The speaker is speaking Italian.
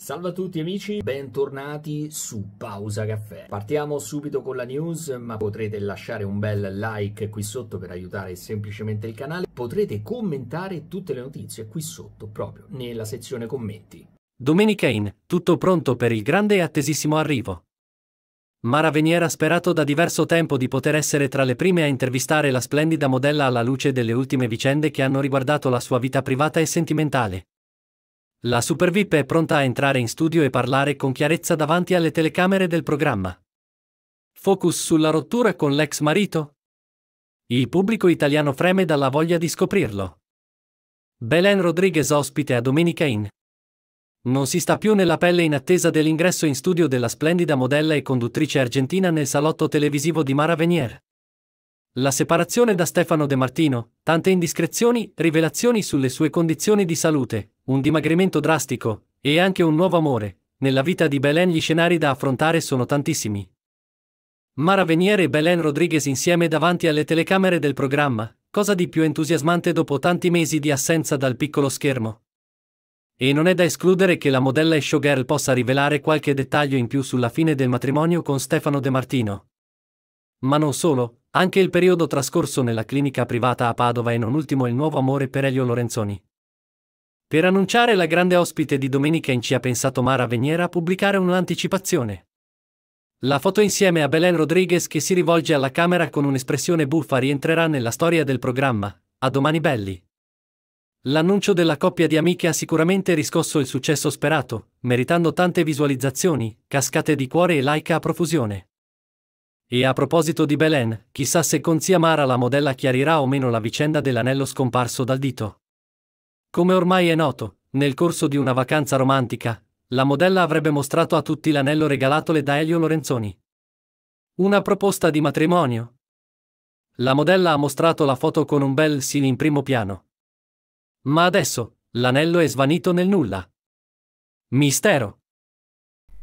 Salve a tutti amici, bentornati su Pausa Caffè. Partiamo subito con la news, ma potrete lasciare un bel like qui sotto per aiutare semplicemente il canale. Potrete commentare tutte le notizie qui sotto, proprio nella sezione commenti. Domenica in, tutto pronto per il grande e attesissimo arrivo. Mara Venier ha sperato da diverso tempo di poter essere tra le prime a intervistare la splendida modella alla luce delle ultime vicende che hanno riguardato la sua vita privata e sentimentale. La Super VIP è pronta a entrare in studio e parlare con chiarezza davanti alle telecamere del programma. Focus sulla rottura con l'ex marito? Il pubblico italiano freme dalla voglia di scoprirlo. Belen Rodriguez ospite a Domenica In. Non si sta più nella pelle in attesa dell'ingresso in studio della splendida modella e conduttrice argentina nel salotto televisivo di Mara Venier. La separazione da Stefano De Martino, tante indiscrezioni, rivelazioni sulle sue condizioni di salute, un dimagrimento drastico e anche un nuovo amore. Nella vita di Belen gli scenari da affrontare sono tantissimi. Mara Venier e Belen Rodriguez insieme davanti alle telecamere del programma, cosa di più entusiasmante dopo tanti mesi di assenza dal piccolo schermo. E non è da escludere che la modella e showgirl possa rivelare qualche dettaglio in più sulla fine del matrimonio con Stefano De Martino. Ma non solo, anche il periodo trascorso nella clinica privata a Padova e non ultimo il nuovo amore per Elio Lorenzoni. Per annunciare la grande ospite di domenica in ci ha pensato Mara Veniera a pubblicare un'anticipazione. La foto insieme a Belen Rodriguez che si rivolge alla camera con un'espressione buffa rientrerà nella storia del programma, a domani belli. L'annuncio della coppia di amiche ha sicuramente riscosso il successo sperato, meritando tante visualizzazioni, cascate di cuore e like a profusione. E a proposito di Belen, chissà se con zia Mara la modella chiarirà o meno la vicenda dell'anello scomparso dal dito. Come ormai è noto, nel corso di una vacanza romantica, la modella avrebbe mostrato a tutti l'anello regalatole da Elio Lorenzoni. Una proposta di matrimonio. La modella ha mostrato la foto con un bel sì in primo piano. Ma adesso, l'anello è svanito nel nulla. Mistero.